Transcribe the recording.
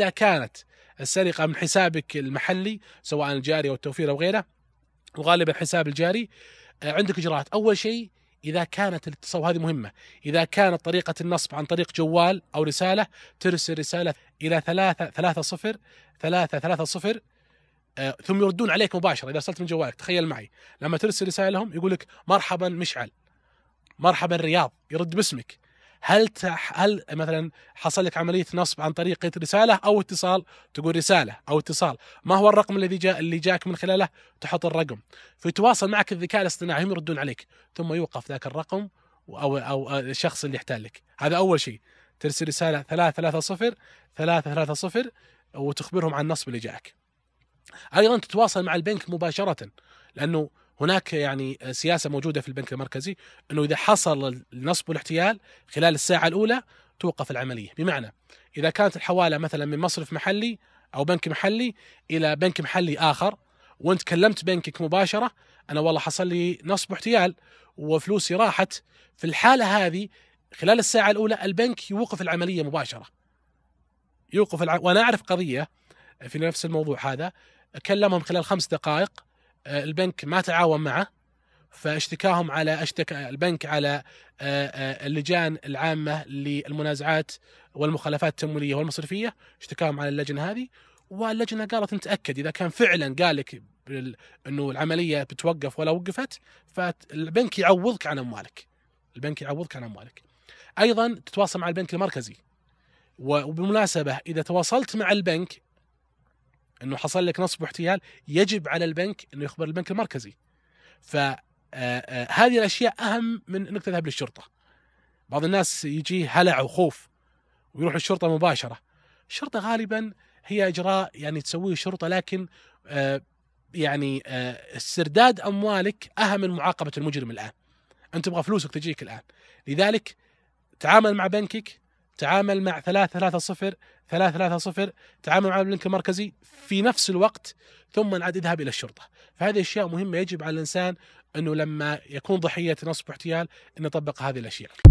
إذا كانت السرقة من حسابك المحلي سواء الجاري أو التوفير أو غيره وغالبا حساب الجاري آه، عندك إجراءات أول شيء إذا كانت الاتصال هذه مهمة إذا كانت طريقة النصب عن طريق جوال أو رسالة ترسل رسالة إلى ثلاثة ثلاثة صفر ثلاثة ثلاثة صفر آه، ثم يردون عليك مباشرة إذا أرسلت من جوالك تخيل معي لما ترسل رسالة لهم يقول لك مرحبا مشعل مرحبا رياض يرد باسمك هل تح هل مثلا حصل لك عمليه نصب عن طريق رساله او اتصال تقول رساله او اتصال ما هو الرقم الذي جاء اللي جاك من خلاله تحط الرقم فيتواصل معك الذكاء الاصطناعي هم يردون عليك ثم يوقف ذاك الرقم او او الشخص اللي يحتال لك هذا اول شيء ترسل رساله 330 330 وتخبرهم عن النصب اللي جاك ايضا تتواصل مع البنك مباشره لانه هناك يعني سياسه موجوده في البنك المركزي انه اذا حصل النصب والاحتيال خلال الساعه الاولى توقف العمليه، بمعنى اذا كانت الحواله مثلا من مصرف محلي او بنك محلي الى بنك محلي اخر وانت كلمت بنكك مباشره انا والله حصل لي نصب واحتيال وفلوسي راحت في الحاله هذه خلال الساعه الاولى البنك يوقف العمليه مباشره. يوقف الع... وانا اعرف قضيه في نفس الموضوع هذا كلمهم خلال خمس دقائق آه، البنك ما تعاون معه فاشتكاهم على اشتكى البنك على آه، آه، اللجان العامه للمنازعات والمخالفات التمويليه والمصرفيه اشتكاهم على اللجنه هذه واللجنه قالت نتاكد اذا كان فعلا قال لك انه العمليه بتوقف ولا وقفت فالبنك يعوضك عن اموالك البنك يعوضك عن اموالك ايضا تتواصل مع البنك المركزي وبالمناسبه اذا تواصلت مع البنك انه حصل لك نصب واحتيال يجب على البنك انه يخبر البنك المركزي ف آه، آه، هذه الاشياء اهم من انك تذهب للشرطه بعض الناس يجيه هلع وخوف ويروح للشرطه مباشره الشرطه غالبا هي اجراء يعني تسويه الشرطه لكن آه، يعني استرداد اموالك اهم من معاقبه المجرم الان انت تبغى فلوسك تجيك الان لذلك تعامل مع بنكك تعامل مع 3 3 0 3 3 0 تعامل مع البنك المركزي في نفس الوقت ثم عاد اذهب الى الشرطه فهذه اشياء مهمه يجب على الانسان انه لما يكون ضحيه نصب واحتيال انه يطبق هذه الاشياء